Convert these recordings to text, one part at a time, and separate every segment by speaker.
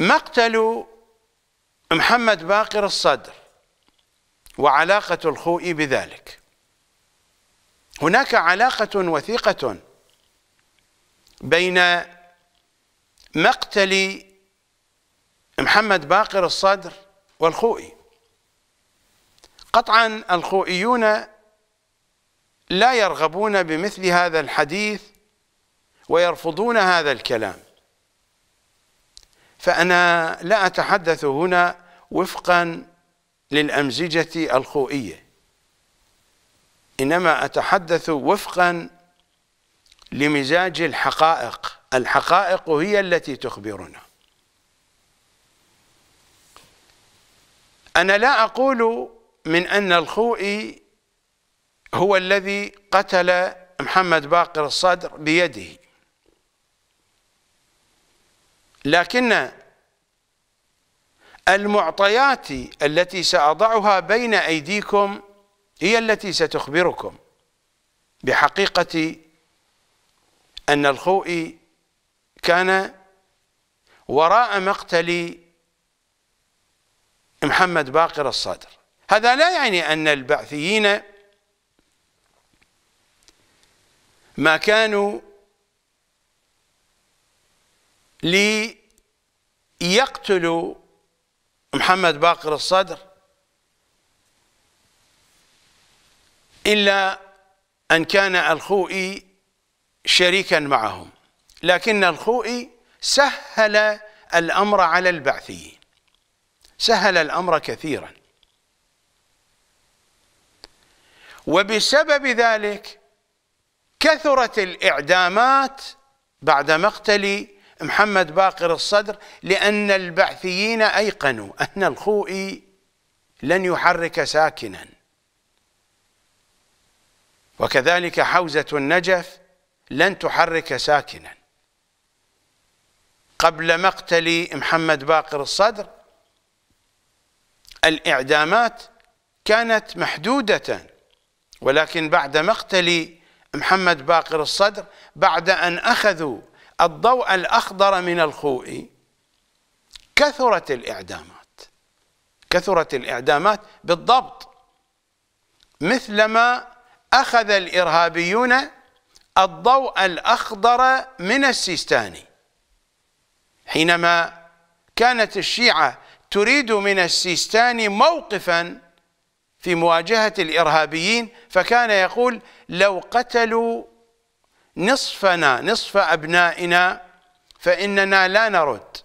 Speaker 1: مقتل محمد باقر الصدر وعلاقة الخوئي بذلك هناك علاقة وثيقة بين مقتل محمد باقر الصدر والخوئي قطعا الخوئيون لا يرغبون بمثل هذا الحديث ويرفضون هذا الكلام فأنا لا أتحدث هنا وفقا للأمزجة الخوئية إنما أتحدث وفقا لمزاج الحقائق الحقائق هي التي تخبرنا أنا لا أقول من أن الخوئي هو الذي قتل محمد باقر الصدر بيده لكن المعطيات التي سأضعها بين أيديكم هي التي ستخبركم بحقيقة أن الخوئي كان وراء مقتل محمد باقر الصدر هذا لا يعني أن البعثيين ما كانوا ليقتلوا محمد باقر الصدر إلا أن كان الخوئي شريكا معهم لكن الخوئي سهل الأمر على البعثيين سهل الأمر كثيرا وبسبب ذلك كثرت الإعدامات بعد مقتل محمد باقر الصدر لأن البعثيين أيقنوا أن الخوئي لن يحرك ساكنا وكذلك حوزة النجف لن تحرك ساكنا قبل مقتل محمد باقر الصدر الإعدامات كانت محدودة ولكن بعد مقتل محمد باقر الصدر بعد أن أخذوا الضوء الأخضر من الخوء كثرت الإعدامات كثرت الإعدامات بالضبط مثلما أخذ الإرهابيون الضوء الأخضر من السيستاني حينما كانت الشيعة تريد من السيستاني موقفا في مواجهة الإرهابيين فكان يقول لو قتلوا نصفنا نصف أبنائنا فإننا لا نرد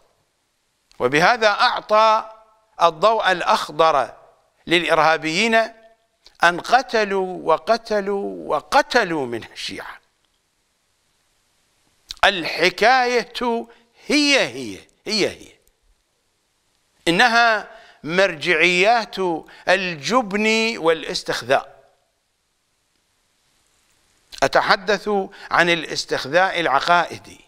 Speaker 1: وبهذا أعطى الضوء الأخضر للإرهابيين أن قتلوا وقتلوا وقتلوا من الشيعة الحكاية هي هي هي هي إنها مرجعيات الجبن والاستخذاء أتحدث عن الاستخذاء العقائدي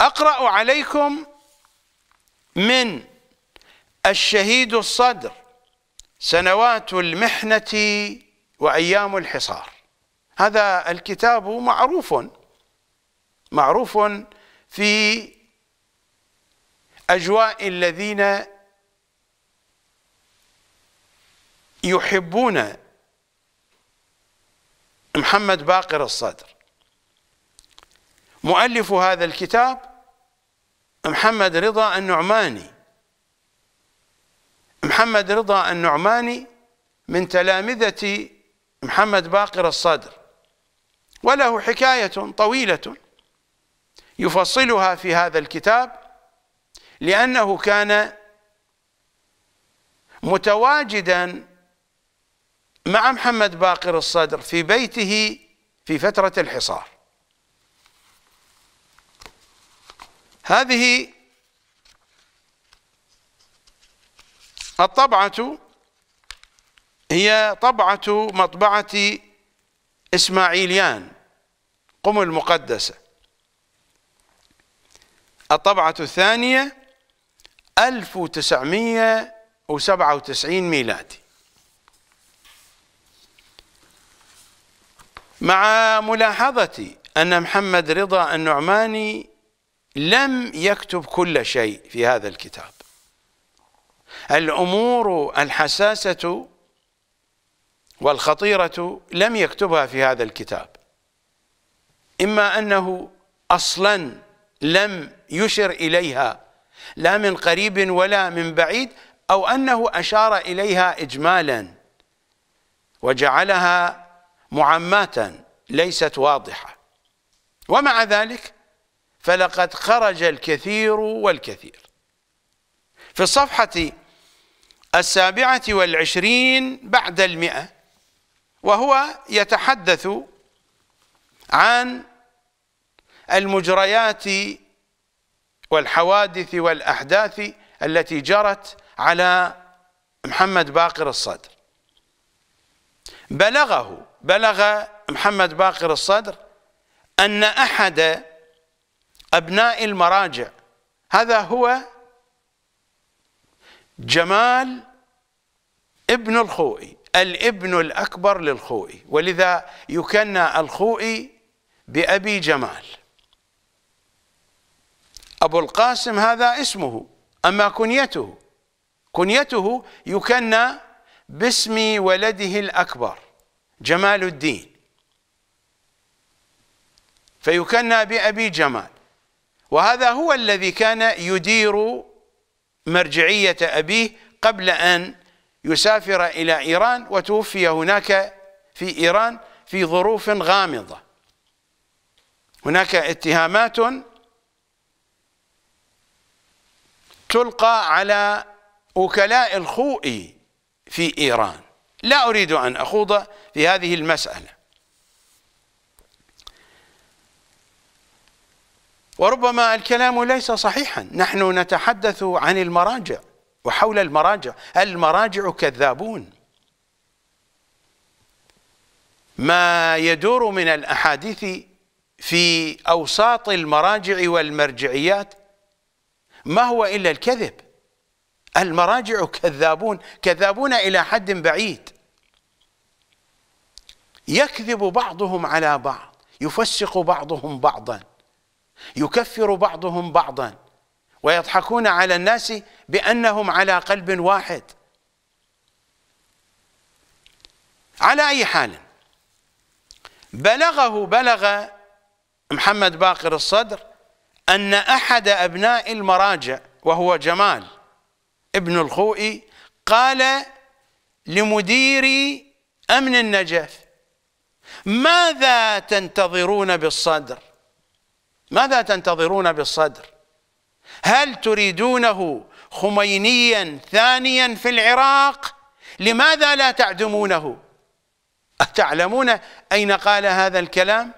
Speaker 1: أقرأ عليكم من الشهيد الصدر سنوات المحنة وأيام الحصار هذا الكتاب معروف معروف في أجواء الذين يحبون محمد باقر الصدر مؤلف هذا الكتاب محمد رضا النعماني محمد رضا النعماني من تلامذة محمد باقر الصدر وله حكاية طويلة يفصلها في هذا الكتاب لأنه كان متواجدا مع محمد باقر الصدر في بيته في فترة الحصار هذه الطبعة هي طبعة مطبعة إسماعيليان قم المقدسة الطبعة الثانية 1997 ميلادي مع ملاحظتي أن محمد رضا النعماني لم يكتب كل شيء في هذا الكتاب الأمور الحساسة والخطيرة لم يكتبها في هذا الكتاب إما أنه أصلا لم يشر إليها لا من قريب ولا من بعيد أو أنه أشار إليها إجمالا وجعلها معماة ليست واضحة ومع ذلك فلقد خرج الكثير والكثير في الصفحة السابعة والعشرين بعد المئة وهو يتحدث عن المجريات والحوادث والأحداث التي جرت على محمد باقر الصدر بلغه بلغ محمد باقر الصدر أن أحد أبناء المراجع هذا هو جمال ابن الخوئي الابن الأكبر للخوئي ولذا يكنى الخوئي بأبي جمال أبو القاسم هذا اسمه أما كنيته كنيته يكنى باسم ولده الأكبر جمال الدين فيكنى بأبي جمال وهذا هو الذي كان يدير مرجعية أبيه قبل أن يسافر إلى إيران وتوفي هناك في إيران في ظروف غامضة هناك اتهامات تلقى على وكلاء الخوئي في إيران لا أريد أن أخوض في هذه المسألة وربما الكلام ليس صحيحا نحن نتحدث عن المراجع وحول المراجع المراجع كذابون ما يدور من الأحاديث في أوساط المراجع والمرجعيات ما هو إلا الكذب المراجع كذابون كذابون إلى حد بعيد يكذب بعضهم على بعض يفسق بعضهم بعضا يكفر بعضهم بعضا ويضحكون على الناس بأنهم على قلب واحد على أي حال بلغه بلغ محمد باقر الصدر أن أحد أبناء المراجع وهو جمال ابن الخوئي قال لمدير أمن النجف ماذا تنتظرون بالصدر ماذا تنتظرون بالصدر هل تريدونه خمينيا ثانيا في العراق لماذا لا تعدمونه أتعلمون أين قال هذا الكلام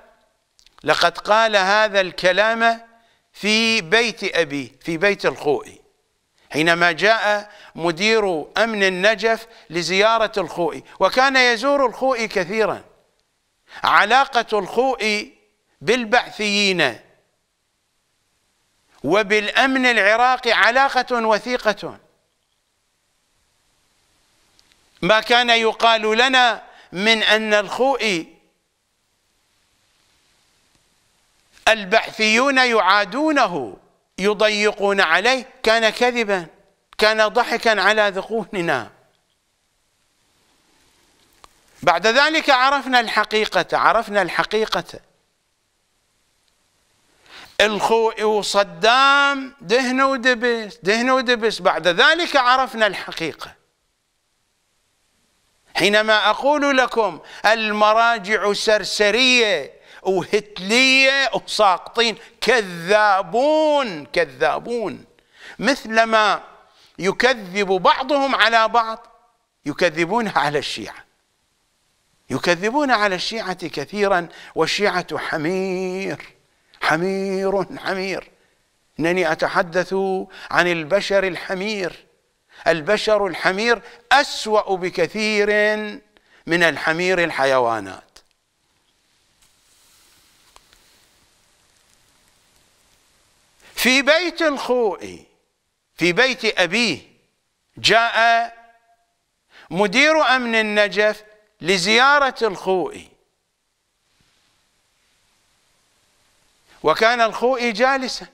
Speaker 1: لقد قال هذا الكلام في بيت أبيه في بيت الخوئي حينما جاء مدير أمن النجف لزيارة الخوئي وكان يزور الخوئي كثيرا علاقة الخوئي بالبعثيين وبالأمن العراقي علاقة وثيقة ما كان يقال لنا من أن الخوئي البعثيون يعادونه يضيقون عليه كان كذبا كان ضحكا على ذقوننا بعد ذلك عرفنا الحقيقة عرفنا الحقيقة الخوئ وصدام دهن ودبس دهن ودبس بعد ذلك عرفنا الحقيقة حينما أقول لكم المراجع سرسرية وهتلية وساقطين كذابون كذابون مثلما يكذب بعضهم على بعض يكذبون على الشيعة يكذبون على الشيعة كثيرا والشيعة حمير حمير حمير إنني أتحدث عن البشر الحمير البشر الحمير أسوأ بكثير من الحمير الحيوانات في بيت الخوء في بيت أبيه جاء مدير أمن النجف لزيارة الخوئي وكان الخوئي جالسا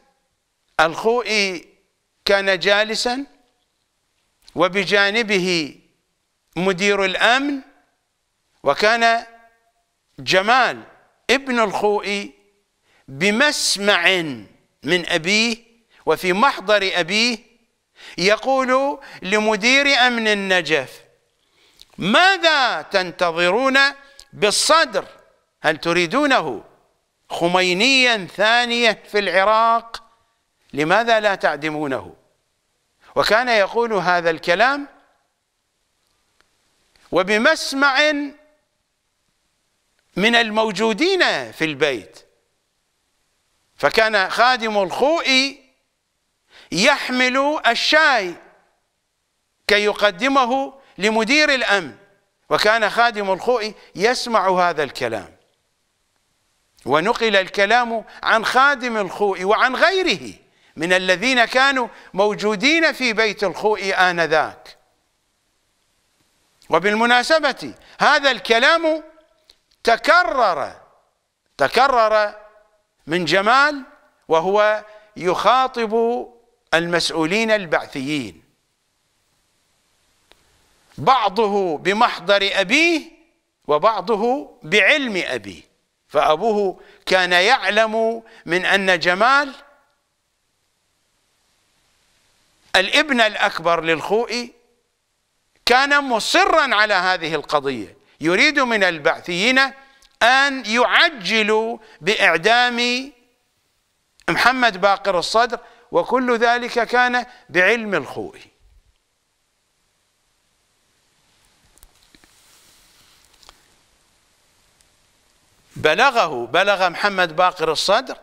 Speaker 1: الخوئي كان جالسا وبجانبه مدير الأمن وكان جمال ابن الخوئي بمسمع من أبيه وفي محضر أبيه يقول لمدير أمن النجف ماذا تنتظرون بالصدر هل تريدونه خمينيا ثانيا في العراق لماذا لا تعدمونه وكان يقول هذا الكلام وبمسمع من الموجودين في البيت فكان خادم الخوء يحمل الشاي كي يقدمه لمدير الأمن وكان خادم الخوء يسمع هذا الكلام ونقل الكلام عن خادم الخوء وعن غيره من الذين كانوا موجودين في بيت الخوء آنذاك وبالمناسبة هذا الكلام تكرر تكرر من جمال وهو يخاطب المسؤولين البعثيين بعضه بمحضر أبيه وبعضه بعلم أبيه فأبوه كان يعلم من أن جمال الابن الأكبر للخوئي كان مصرا على هذه القضية يريد من البعثيين أن يعجلوا بإعدام محمد باقر الصدر وكل ذلك كان بعلم الخوئي بلغه بلغ محمد باقر الصدر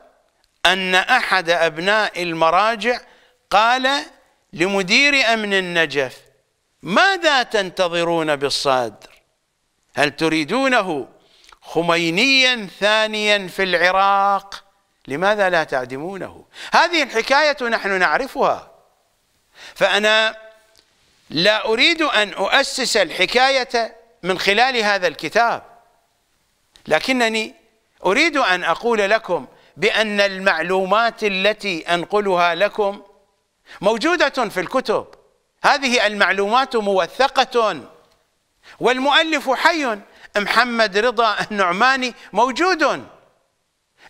Speaker 1: أن أحد أبناء المراجع قال لمدير أمن النجف ماذا تنتظرون بالصدر هل تريدونه خمينيا ثانيا في العراق لماذا لا تعدمونه هذه الحكاية نحن نعرفها فأنا لا أريد أن أؤسس الحكاية من خلال هذا الكتاب لكنني أريد أن أقول لكم بأن المعلومات التي أنقلها لكم موجودة في الكتب هذه المعلومات موثقة والمؤلف حي محمد رضا النعماني موجود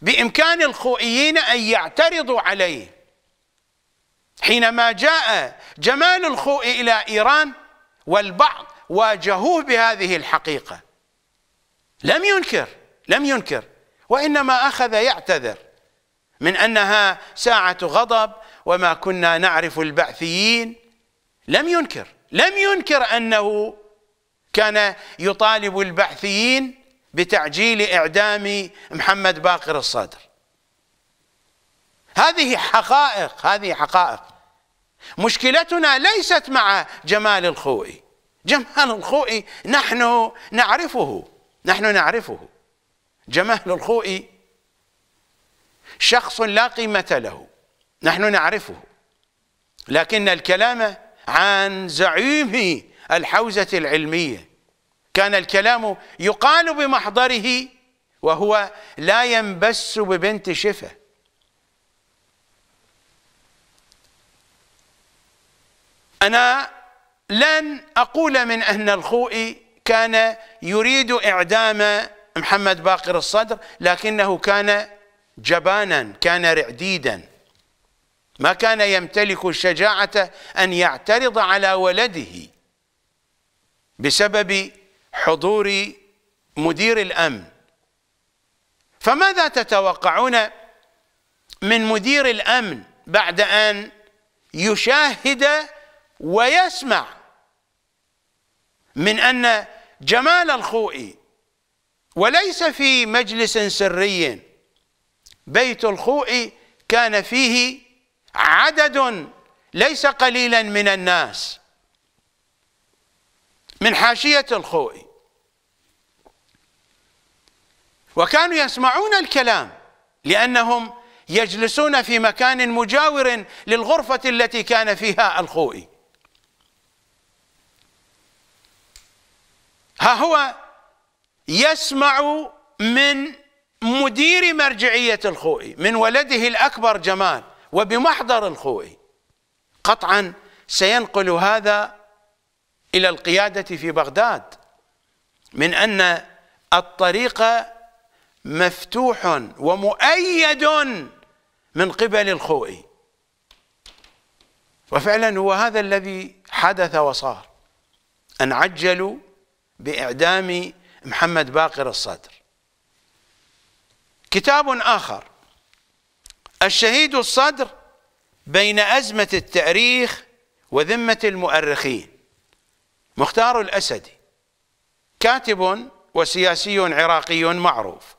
Speaker 1: بإمكان الخوئيين أن يعترضوا عليه حينما جاء جمال الخوئي إلى إيران والبعض واجهوه بهذه الحقيقة لم ينكر لم ينكر وإنما أخذ يعتذر من أنها ساعة غضب وما كنا نعرف البعثيين لم ينكر لم ينكر أنه كان يطالب البعثيين بتعجيل إعدام محمد باقر الصدر هذه حقائق هذه حقائق مشكلتنا ليست مع جمال الخوئي جمال الخوئي نحن نعرفه نحن نعرفه جمال الخوئي شخص لا قيمة له نحن نعرفه لكن الكلام عن زعيم الحوزة العلمية كان الكلام يقال بمحضره وهو لا ينبس ببنت شفة أنا لن أقول من أن الخوئي كان يريد إعدام محمد باقر الصدر لكنه كان جبانا كان رعديدا ما كان يمتلك الشجاعة أن يعترض على ولده بسبب حضور مدير الأمن فماذا تتوقعون من مدير الأمن بعد أن يشاهد ويسمع من أن جمال الخوئي وليس في مجلس سري بيت الخوئي كان فيه عدد ليس قليلا من الناس من حاشية الخوئي وكانوا يسمعون الكلام لأنهم يجلسون في مكان مجاور للغرفة التي كان فيها الخوئي ها هو يسمع من مدير مرجعية الخوئي من ولده الأكبر جمال وبمحضر الخوئي قطعا سينقل هذا إلى القيادة في بغداد من أن الطريق مفتوح ومؤيد من قبل الخوئي وفعلا هو هذا الذي حدث وصار أن عجلوا بإعدام محمد باقر الصدر كتاب آخر الشهيد الصدر بين أزمة التاريخ وذمة المؤرخين مختار الأسدي كاتب وسياسي عراقي معروف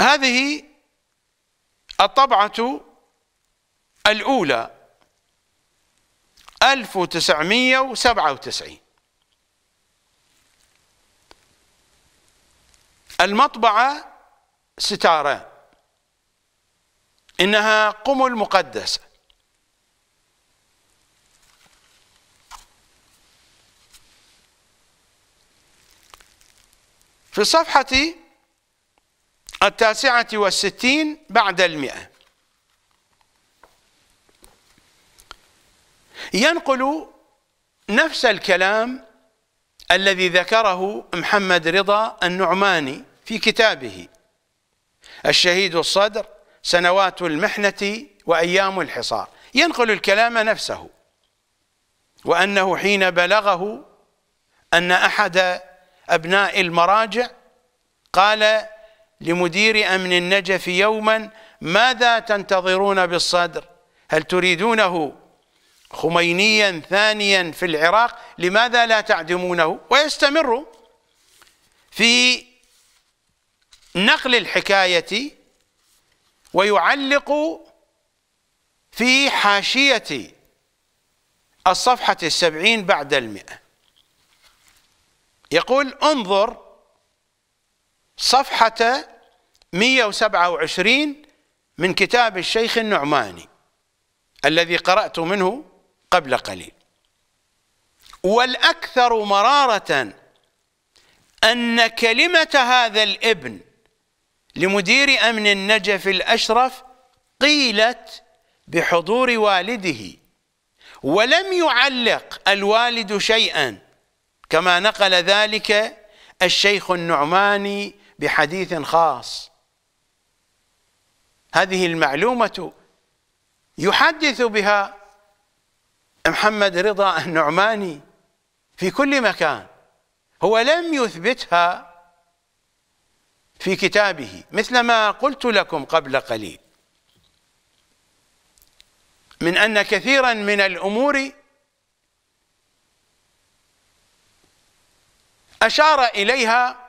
Speaker 1: هذه الطبعة الأولى 1997 المطبعة ستارة إنها قمل مقدسة في الصفحة التاسعة والستين بعد المئة ينقل نفس الكلام الذي ذكره محمد رضا النعماني في كتابه الشهيد الصدر سنوات المحنة وأيام الحصار ينقل الكلام نفسه وأنه حين بلغه أن أحد أبناء المراجع قال لمدير أمن النجف يوما ماذا تنتظرون بالصدر هل تريدونه خمينيا ثانيا في العراق لماذا لا تعدمونه ويستمر في نقل الحكاية ويعلق في حاشية الصفحة السبعين بعد المئة يقول انظر صفحة 127 من كتاب الشيخ النعماني الذي قرأت منه قبل قليل والأكثر مرارة أن كلمة هذا الابن لمدير أمن النجف الأشرف قيلت بحضور والده ولم يعلق الوالد شيئا كما نقل ذلك الشيخ النعماني بحديث خاص هذه المعلومة يحدث بها محمد رضا النعماني في كل مكان هو لم يثبتها في كتابه مثل ما قلت لكم قبل قليل من أن كثيرا من الأمور أشار إليها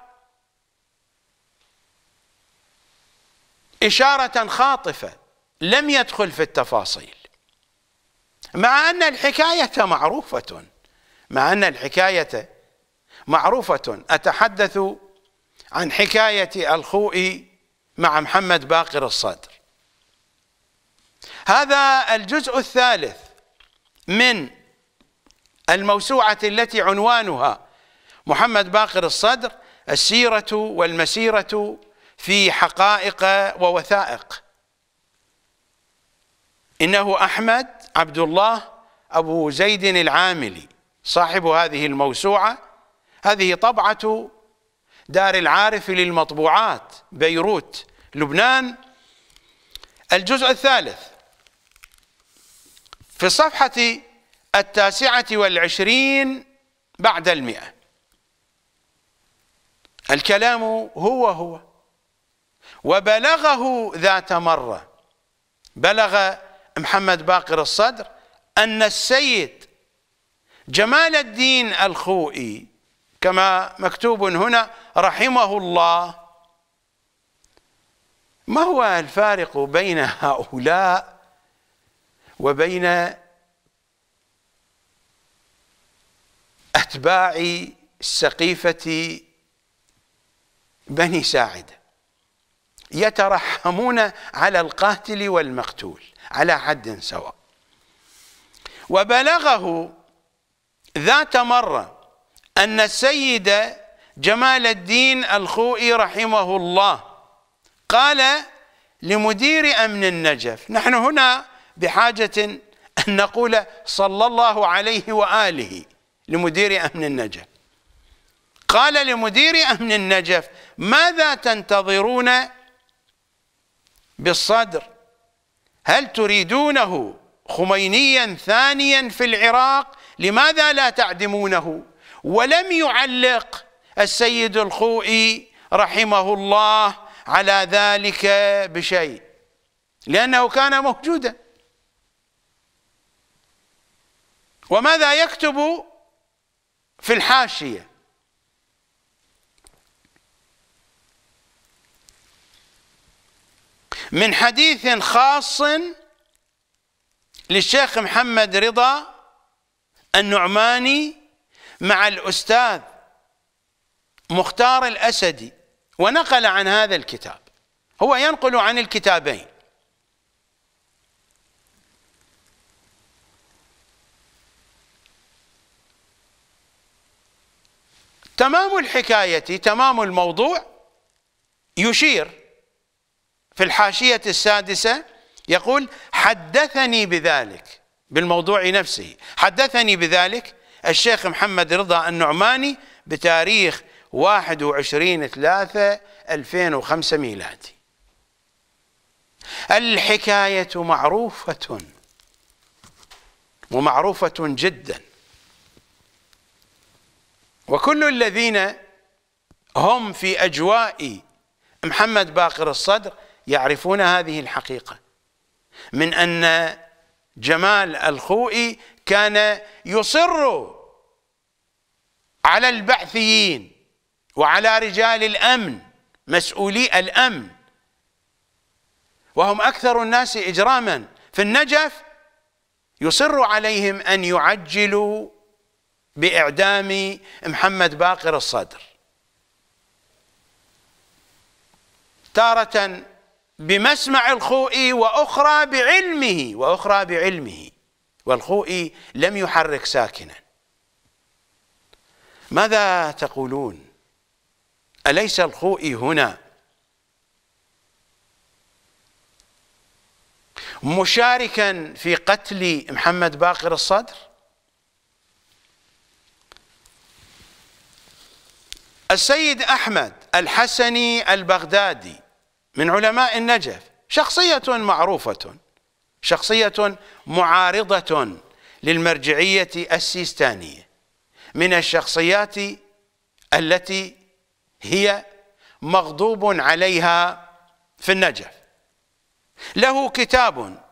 Speaker 1: إشارة خاطفة لم يدخل في التفاصيل مع أن الحكاية معروفة مع أن الحكاية معروفة أتحدث عن حكاية الخوئي مع محمد باقر الصدر هذا الجزء الثالث من الموسوعة التي عنوانها محمد باقر الصدر السيرة والمسيرة في حقائق ووثائق إنه أحمد عبد الله أبو زيد العاملي صاحب هذه الموسوعة هذه طبعة دار العارف للمطبوعات بيروت لبنان الجزء الثالث في الصفحة التاسعة والعشرين بعد المئة الكلام هو هو وبلغه ذات مرة بلغ محمد باقر الصدر أن السيد جمال الدين الخوئي كما مكتوب هنا رحمه الله ما هو الفارق بين هؤلاء وبين أتباع السقيفة بني ساعدة يترحمون على القاتل والمقتول على حد سواء وبلغه ذات مرة أن السيد جمال الدين الخوئي رحمه الله قال لمدير أمن النجف نحن هنا بحاجة أن نقول صلى الله عليه وآله لمدير أمن النجف قال لمدير أمن النجف ماذا تنتظرون بالصدر هل تريدونه خمينيا ثانيا في العراق لماذا لا تعدمونه ولم يعلق السيد الخوئي رحمه الله على ذلك بشيء لأنه كان موجودا وماذا يكتب في الحاشية من حديث خاص للشيخ محمد رضا النعماني مع الأستاذ مختار الأسدي ونقل عن هذا الكتاب هو ينقل عن الكتابين تمام الحكاية تمام الموضوع يشير في الحاشية السادسة يقول حدثني بذلك بالموضوع نفسه حدثني بذلك الشيخ محمد رضا النعماني بتاريخ 21 3 2005 ميلادي الحكاية معروفة ومعروفة جدا وكل الذين هم في أجواء محمد باقر الصدر يعرفون هذه الحقيقة من أن جمال الخوئي كان يصر على البعثيين وعلى رجال الأمن مسؤولي الأمن وهم أكثر الناس إجراما في النجف يصر عليهم أن يعجلوا بإعدام محمد باقر الصدر تارة بمسمع الخوئي وأخرى بعلمه وأخرى بعلمه والخوئي لم يحرك ساكنا ماذا تقولون أليس الخوئي هنا مشاركا في قتل محمد باقر الصدر السيد أحمد الحسني البغدادي من علماء النجف شخصية معروفة شخصية معارضة للمرجعية السيستانية من الشخصيات التي هي مغضوب عليها في النجف له كتاب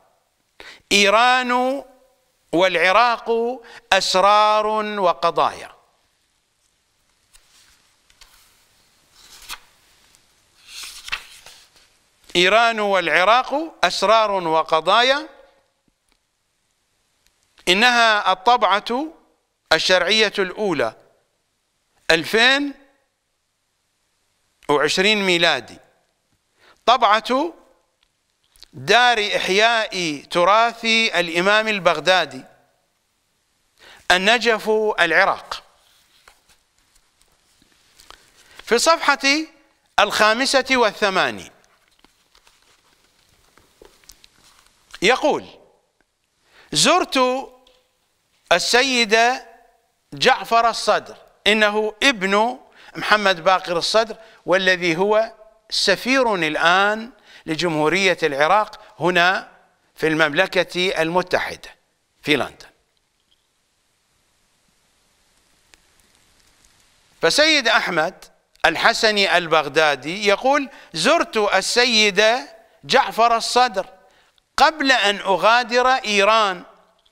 Speaker 1: إيران والعراق أسرار وقضايا إيران والعراق أسرار وقضايا إنها الطبعة الشرعية الأولى 2020 ميلادي طبعة دار إحياء تراث الإمام البغدادي النجف العراق في صفحة الخامسة والثمانين يقول زرت السيدة جعفر الصدر إنه ابن محمد باقر الصدر والذي هو سفير الآن لجمهورية العراق هنا في المملكة المتحدة في لندن فسيد أحمد الحسني البغدادي يقول زرت السيدة جعفر الصدر قبل أن أغادر إيران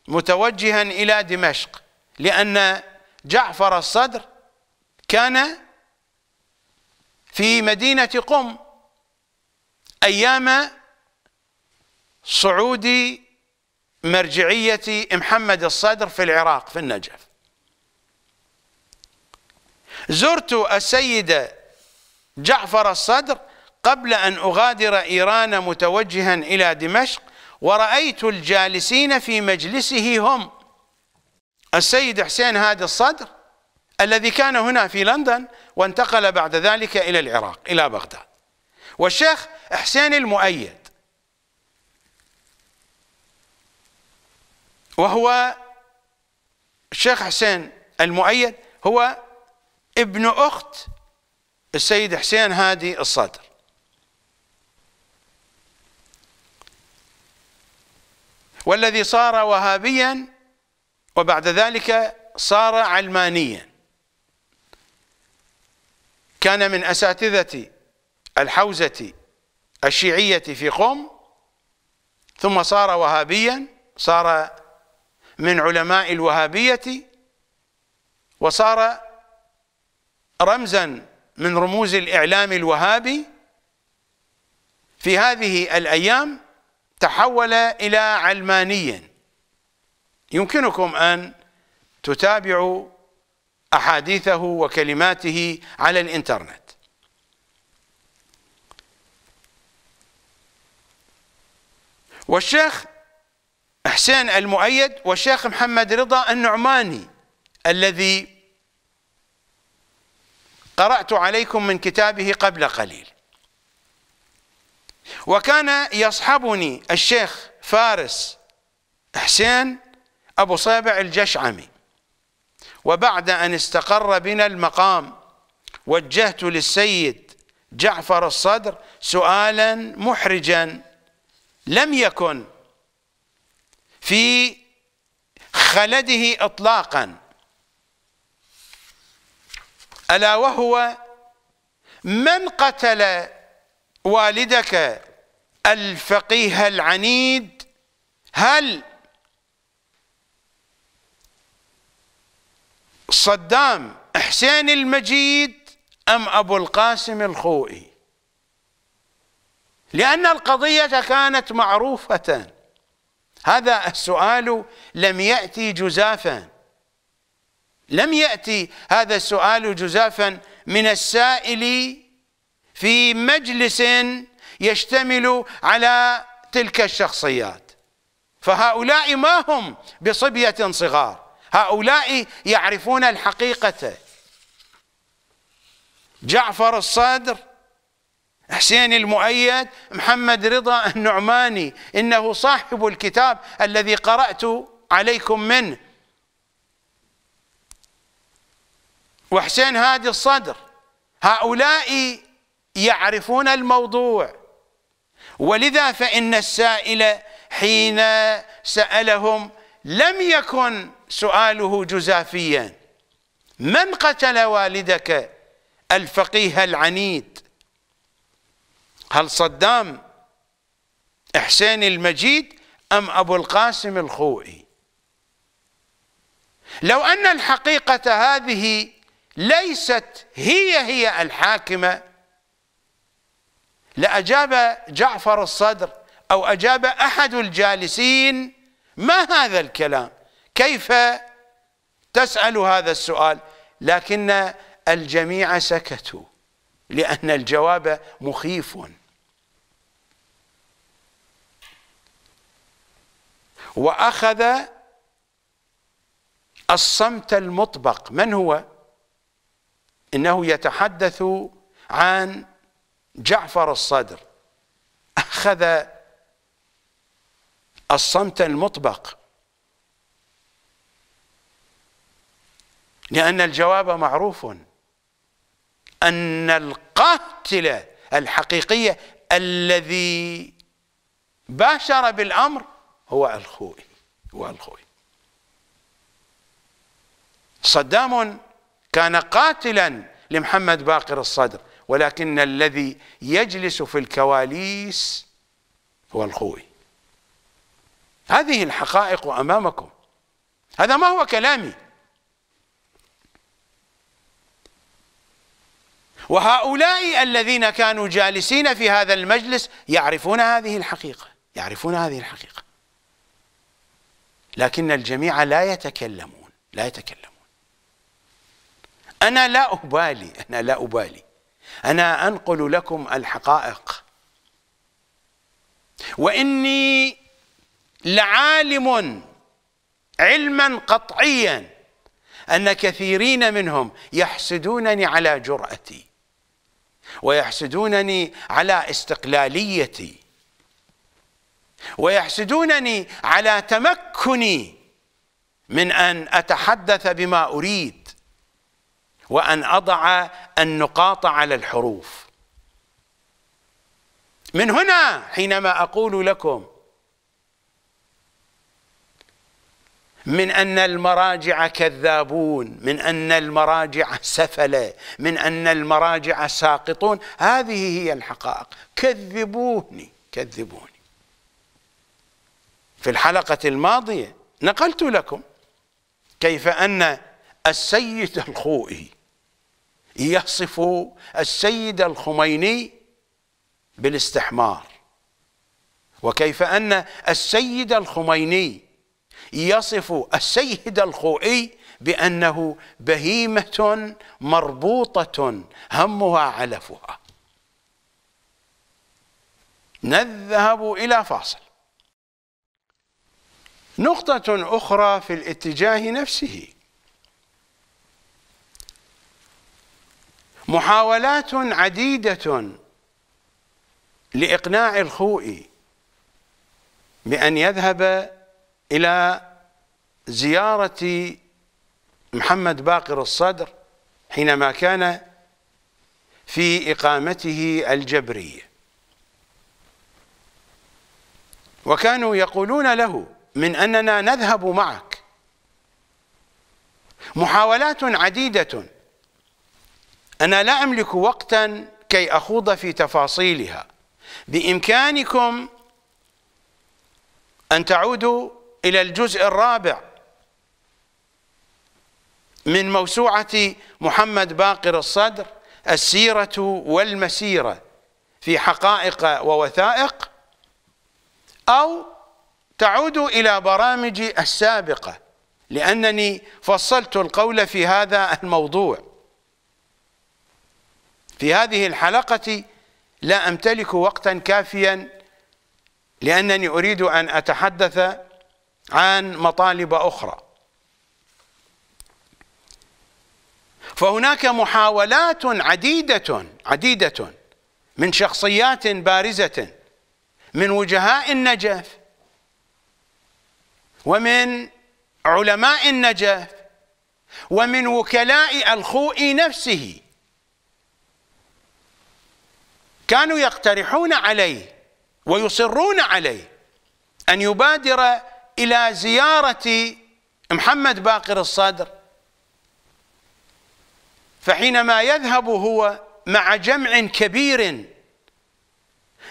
Speaker 1: متوجها إلى دمشق لأن جعفر الصدر كان في مدينة قم أيام صعود مرجعية محمد الصدر في العراق في النجف زرت السيد جعفر الصدر قبل أن أغادر إيران متوجها إلى دمشق ورأيت الجالسين في مجلسه هم السيد حسين هادي الصدر الذي كان هنا في لندن وانتقل بعد ذلك إلى العراق إلى بغداد والشيخ حسين المؤيد وهو الشيخ حسين المؤيد هو ابن أخت السيد حسين هادي الصدر والذي صار وهابيا وبعد ذلك صار علمانيا كان من أساتذة الحوزة الشيعية في قم ثم صار وهابيا صار من علماء الوهابية وصار رمزا من رموز الإعلام الوهابي في هذه الأيام تحول إلى علمانياً يمكنكم أن تتابعوا أحاديثه وكلماته على الإنترنت والشيخ حسين المؤيد والشيخ محمد رضا النعماني الذي قرأت عليكم من كتابه قبل قليل وكان يصحبني الشيخ فارس حسين أبو صابع الجشعمي وبعد أن استقر بنا المقام وجهت للسيد جعفر الصدر سؤالا محرجا لم يكن في خلده إطلاقا ألا وهو من قتل والدك الفقيه العنيد هل صدام حسين المجيد أم أبو القاسم الخوئي لأن القضية كانت معروفة هذا السؤال لم يأتي جزافا لم يأتي هذا السؤال جزافا من السائل في مجلس يشتمل على تلك الشخصيات فهؤلاء ما هم بصبية صغار هؤلاء يعرفون الحقيقة جعفر الصدر حسين المؤيد محمد رضا النعماني إنه صاحب الكتاب الذي قرأت عليكم منه وحسين هادي الصدر هؤلاء يعرفون الموضوع ولذا فإن السائل حين سألهم لم يكن سؤاله جزافيا من قتل والدك الفقيه العنيد هل صدام حسين المجيد أم أبو القاسم الخوئي لو أن الحقيقة هذه ليست هي هي الحاكمة لأجاب جعفر الصدر أو أجاب أحد الجالسين ما هذا الكلام كيف تسأل هذا السؤال لكن الجميع سكتوا لأن الجواب مخيف وأخذ الصمت المطبق من هو إنه يتحدث عن جعفر الصدر أخذ الصمت المطبق لأن الجواب معروف أن القاتل الحقيقي الذي باشر بالأمر هو الخوئي هو الخوئي صدام كان قاتلا لمحمد باقر الصدر ولكن الذي يجلس في الكواليس هو الخوئي هذه الحقائق أمامكم هذا ما هو كلامي وهؤلاء الذين كانوا جالسين في هذا المجلس يعرفون هذه الحقيقة يعرفون هذه الحقيقة لكن الجميع لا يتكلمون لا يتكلمون أنا لا أبالي أنا لا أبالي أنا أنقل لكم الحقائق وإني لعالم علما قطعيا أن كثيرين منهم يحسدونني على جرأتي ويحسدونني على استقلاليتي ويحسدونني على تمكني من أن أتحدث بما أريد وأن أضع النقاط على الحروف من هنا حينما أقول لكم من أن المراجع كذابون من أن المراجع سفلة من أن المراجع ساقطون هذه هي الحقائق كذبوني كذبوني في الحلقة الماضية نقلت لكم كيف أن السيد الخوئي يصف السيد الخميني بالاستحمار وكيف أن السيد الخميني يصف السيد الخوئي بأنه بهيمة مربوطة همها علفها نذهب إلى فاصل نقطة أخرى في الاتجاه نفسه محاولات عديدة لإقناع الخوئي بأن يذهب إلى زيارة محمد باقر الصدر حينما كان في إقامته الجبرية وكانوا يقولون له من أننا نذهب معك محاولات عديدة أنا لا أملك وقتا كي أخوض في تفاصيلها بإمكانكم أن تعودوا إلى الجزء الرابع من موسوعة محمد باقر الصدر السيرة والمسيرة في حقائق ووثائق أو تعود إلى برامجي السابقة لأنني فصلت القول في هذا الموضوع في هذه الحلقة لا أمتلك وقتا كافيا لأنني أريد أن أتحدث عن مطالب اخرى فهناك محاولات عديده عديده من شخصيات بارزه من وجهاء النجف ومن علماء النجف ومن وكلاء الخوئي نفسه كانوا يقترحون عليه ويصرون عليه ان يبادر إلى زيارة محمد باقر الصدر فحينما يذهب هو مع جمع كبير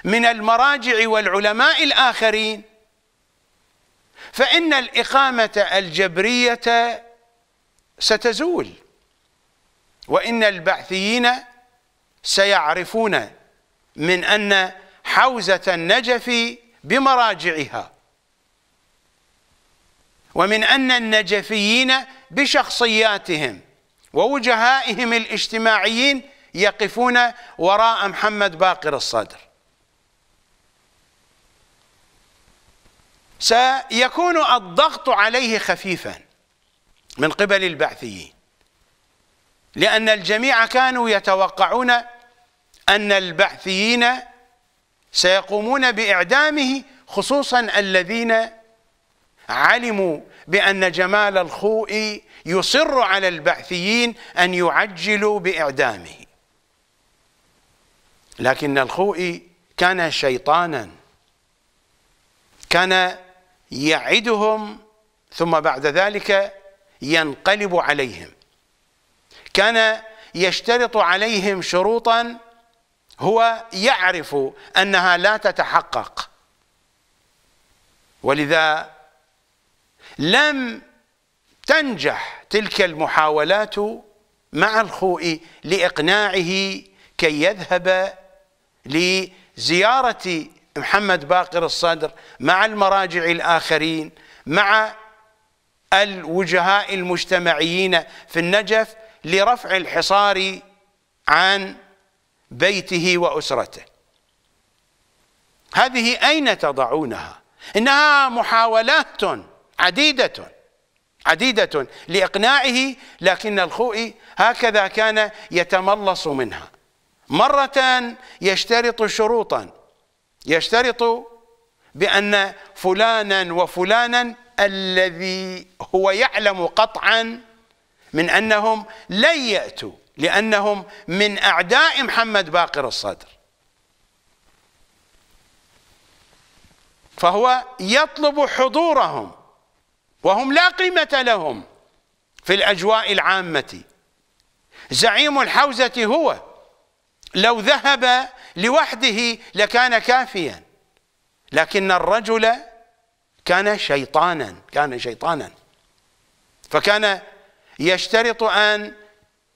Speaker 1: من المراجع والعلماء الآخرين فإن الإقامة الجبرية ستزول وإن البعثيين سيعرفون من أن حوزة النجف بمراجعها ومن أن النجفيين بشخصياتهم ووجهائهم الاجتماعيين يقفون وراء محمد باقر الصدر سيكون الضغط عليه خفيفا من قبل البعثيين لأن الجميع كانوا يتوقعون أن البعثيين سيقومون بإعدامه خصوصا الذين علموا بأن جمال الخوئي يصر على البعثيين أن يعجلوا بإعدامه لكن الخوئي كان شيطانا كان يعدهم ثم بعد ذلك ينقلب عليهم كان يشترط عليهم شروطا هو يعرف أنها لا تتحقق ولذا لم تنجح تلك المحاولات مع الخوئي لإقناعه كي يذهب لزيارة محمد باقر الصدر مع المراجع الآخرين مع الوجهاء المجتمعيين في النجف لرفع الحصار عن بيته وأسرته هذه أين تضعونها؟ إنها محاولات عديدة عديدة لإقناعه لكن الخوئي هكذا كان يتملص منها مرة يشترط شروطا يشترط بأن فلانا وفلانا الذي هو يعلم قطعا من أنهم لن يأتوا لأنهم من أعداء محمد باقر الصدر فهو يطلب حضورهم وهم لا قيمة لهم في الأجواء العامة زعيم الحوزة هو لو ذهب لوحده لكان كافيا لكن الرجل كان شيطانا كان شيطانا فكان يشترط أن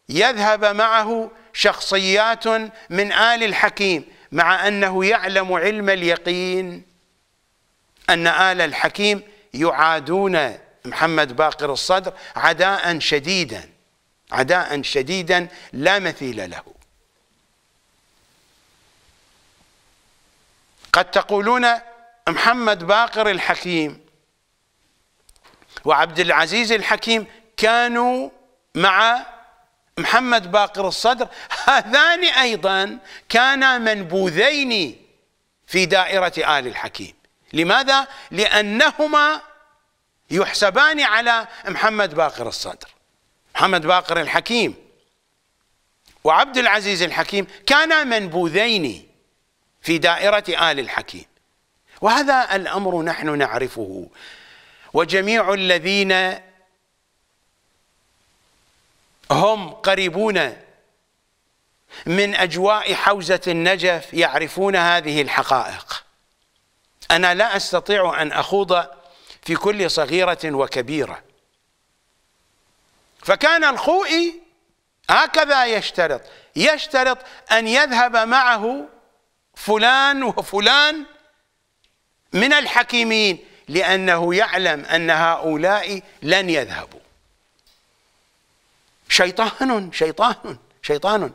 Speaker 1: يذهب معه شخصيات من آل الحكيم مع أنه يعلم علم اليقين أن آل الحكيم يعادون محمد باقر الصدر عداء شديدا عداء شديدا لا مثيل له قد تقولون محمد باقر الحكيم وعبد العزيز الحكيم كانوا مع محمد باقر الصدر هذان أيضا كانا منبوذين في دائرة آل الحكيم لماذا؟ لأنهما يحسبان على محمد باقر الصدر محمد باقر الحكيم وعبد العزيز الحكيم كانا منبوذين في دائرة آل الحكيم وهذا الأمر نحن نعرفه وجميع الذين هم قريبون من أجواء حوزة النجف يعرفون هذه الحقائق أنا لا أستطيع أن أخوض في كل صغيرة وكبيرة فكان الخوئي هكذا يشترط يشترط أن يذهب معه فلان وفلان من الحكيمين لأنه يعلم أن هؤلاء لن يذهبوا شيطان شيطان شيطان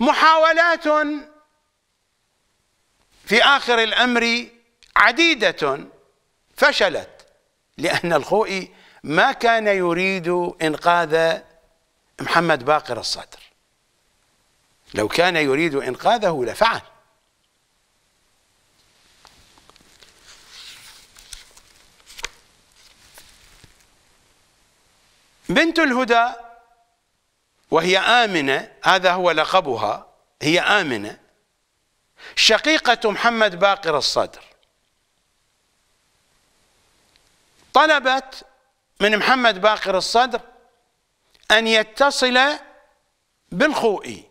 Speaker 1: محاولات في آخر الأمر عديدة فشلت لأن الخوئي ما كان يريد إنقاذ محمد باقر الصدر لو كان يريد إنقاذه لفعل بنت الهدى وهي آمنة هذا هو لقبها هي آمنة شقيقة محمد باقر الصدر طلبت من محمد باقر الصدر أن يتصل بالخوئي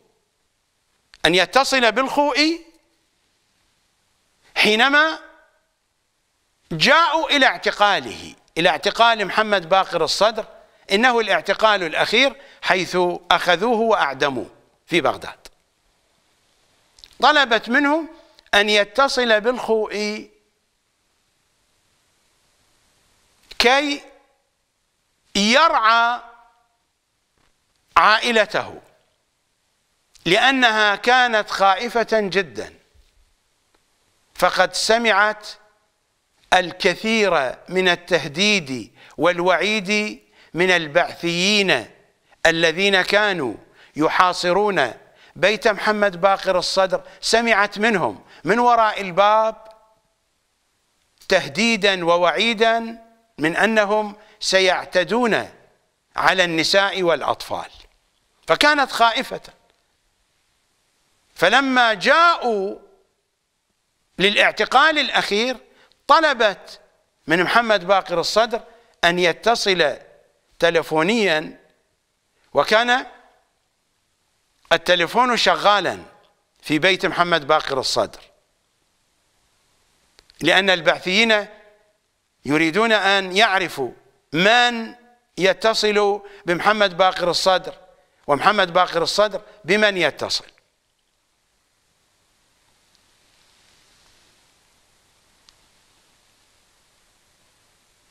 Speaker 1: أن يتصل بالخوئي حينما جاءوا إلى اعتقاله إلى اعتقال محمد باقر الصدر إنه الاعتقال الأخير حيث أخذوه وأعدموه في بغداد طلبت منه أن يتصل بالخوئي كي يرعى عائلته لأنها كانت خائفة جدا فقد سمعت الكثير من التهديد والوعيد من البعثيين الذين كانوا يحاصرون بيت محمد باقر الصدر سمعت منهم من وراء الباب تهديدا ووعيدا من أنهم سيعتدون على النساء والأطفال فكانت خائفة فلما جاءوا للاعتقال الأخير طلبت من محمد باقر الصدر أن يتصل تلفونيا وكان التلفون شغالا في بيت محمد باقر الصدر لأن البعثيين يريدون أن يعرفوا من يتصل بمحمد باقر الصدر ومحمد باقر الصدر بمن يتصل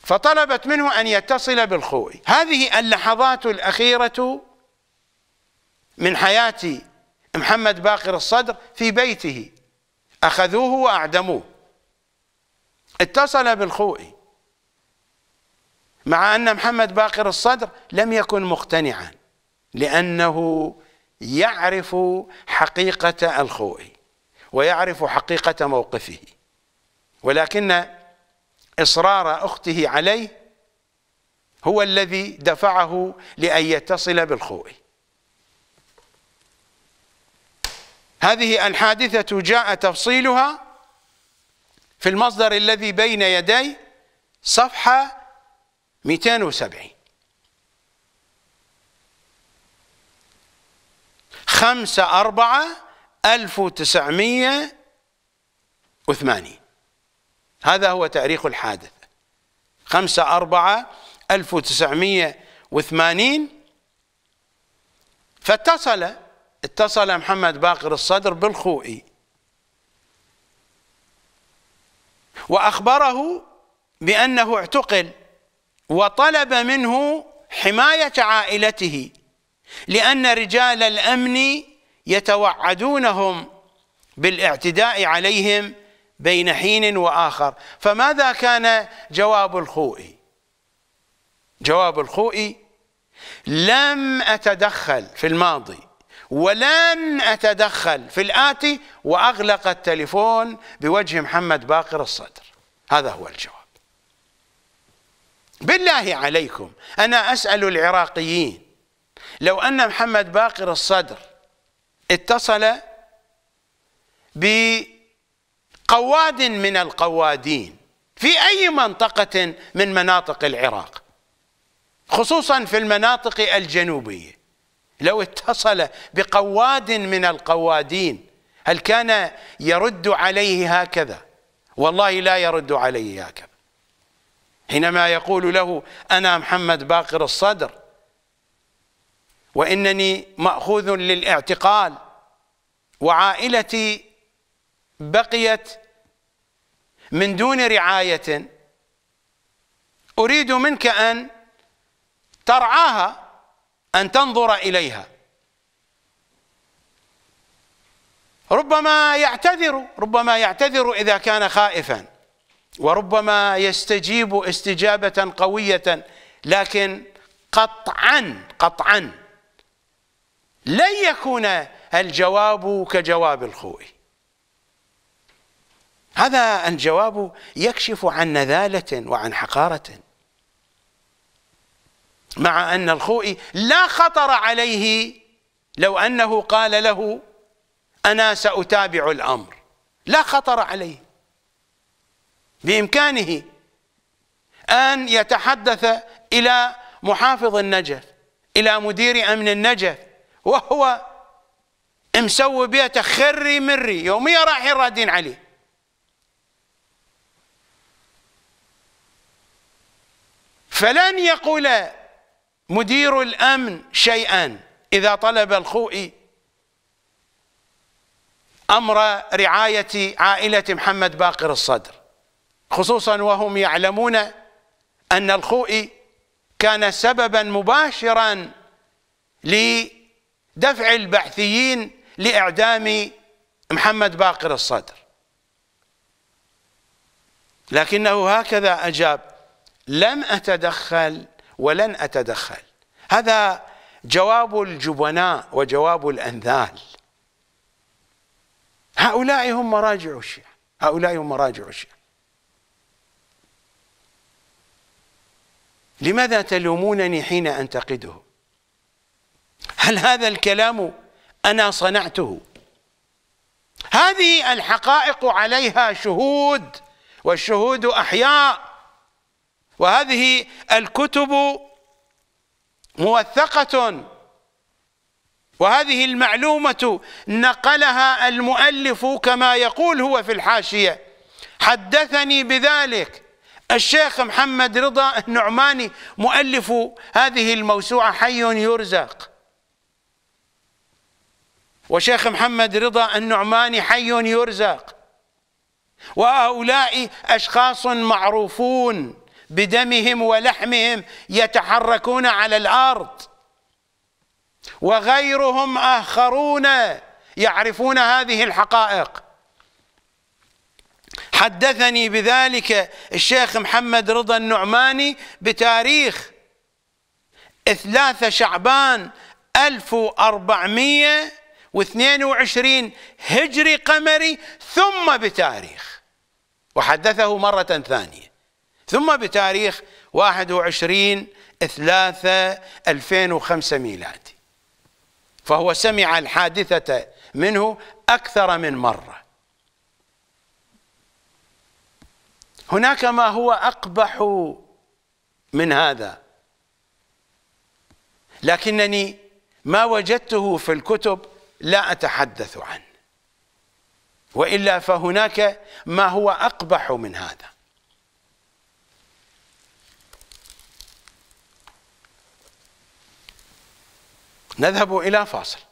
Speaker 1: فطلبت منه أن يتصل بالخوئي هذه اللحظات الأخيرة من حياة محمد باقر الصدر في بيته أخذوه وأعدموه اتصل بالخوئي مع أن محمد باقر الصدر لم يكن مقتنعا لأنه يعرف حقيقة الخوئي ويعرف حقيقة موقفه ولكن إصرار أخته عليه هو الذي دفعه لأن يتصل بالخوئي هذه الحادثة جاء تفصيلها في المصدر الذي بين يدي صفحة 270 خمسة أربعة ألف وتسعمية وثمانين هذا هو تاريخ الحادث خمسة أربعة ألف وتسعمية وثمانين فاتصل اتصل محمد باقر الصدر بالخوئي وأخبره بأنه اعتقل وطلب منه حماية عائلته لأن رجال الأمن يتوعدونهم بالاعتداء عليهم بين حين وآخر فماذا كان جواب الخوئي جواب الخوئي لم أتدخل في الماضي ولن أتدخل في الآتي وأغلق التليفون بوجه محمد باقر الصدر هذا هو الجواب بالله عليكم أنا أسأل العراقيين لو أن محمد باقر الصدر اتصل بقواد من القوادين في أي منطقة من مناطق العراق خصوصا في المناطق الجنوبية لو اتصل بقواد من القوادين هل كان يرد عليه هكذا والله لا يرد عليه هكذا حينما يقول له أنا محمد باقر الصدر وإنني مأخوذ للاعتقال وعائلتي بقيت من دون رعاية أريد منك أن ترعاها أن تنظر إليها ربما يعتذر ربما يعتذر إذا كان خائفاً وربما يستجيب استجابة قوية لكن قطعا قطعا لن يكون الجواب كجواب الخوئي هذا الجواب يكشف عن نذالة وعن حقارة مع أن الخوئي لا خطر عليه لو أنه قال له أنا سأتابع الأمر لا خطر عليه بإمكانه أن يتحدث إلى محافظ النجف إلى مدير أمن النجف وهو مسوي بيته خري مري يوميا رايحين رادين عليه فلن يقول مدير الأمن شيئا إذا طلب الخوئي أمر رعاية عائلة محمد باقر الصدر خصوصا وهم يعلمون أن الخوئي كان سببا مباشرا لدفع البعثيين لإعدام محمد باقر الصدر لكنه هكذا أجاب لم أتدخل ولن أتدخل هذا جواب الجبناء وجواب الأنذال هؤلاء هم مراجع الشيعة هؤلاء هم مراجع الشيعة لماذا تلومونني حين أنتقده هل هذا الكلام أنا صنعته هذه الحقائق عليها شهود والشهود أحياء وهذه الكتب موثقة وهذه المعلومة نقلها المؤلف كما يقول هو في الحاشية حدثني بذلك الشيخ محمد رضا النعماني مؤلف هذه الموسوعة حي يرزق وشيخ محمد رضا النعماني حي يرزق وهؤلاء أشخاص معروفون بدمهم ولحمهم يتحركون على الأرض وغيرهم آخرون يعرفون هذه الحقائق حدثني بذلك الشيخ محمد رضا النعماني بتاريخ 3 شعبان 1422 هجري قمري ثم بتاريخ وحدثه مرة ثانية ثم بتاريخ 21 3 2005 ميلادي فهو سمع الحادثة منه أكثر من مرة هناك ما هو أقبح من هذا لكنني ما وجدته في الكتب لا أتحدث عنه وإلا فهناك ما هو أقبح من هذا نذهب إلى فاصل